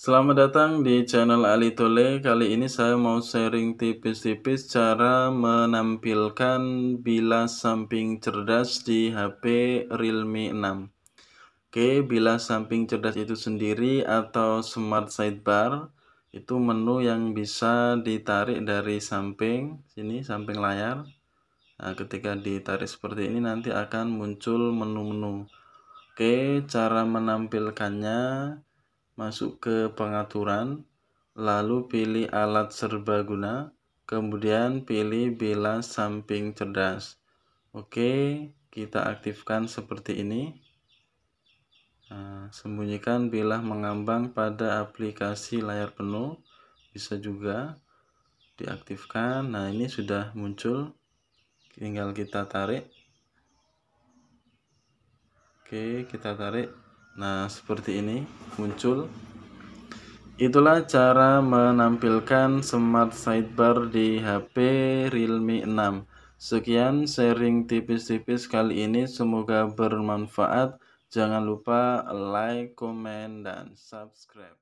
Selamat datang di channel Ali Tole. Kali ini saya mau sharing tipis-tipis cara menampilkan bilas samping cerdas di HP Realme 6. Oke, bilas samping cerdas itu sendiri atau smart sidebar itu menu yang bisa ditarik dari samping sini, samping layar. Nah, ketika ditarik seperti ini nanti akan muncul menu-menu. Oke, cara menampilkannya masuk ke pengaturan, lalu pilih alat serbaguna, kemudian pilih bilas samping cerdas. Oke, kita aktifkan seperti ini. Nah, sembunyikan bilah mengambang pada aplikasi layar penuh. Bisa juga diaktifkan. Nah, ini sudah muncul. Tinggal kita tarik. Oke, kita tarik nah seperti ini muncul itulah cara menampilkan smart sidebar di HP Realme 6 sekian sharing tipis-tipis kali ini semoga bermanfaat jangan lupa like, comment, dan subscribe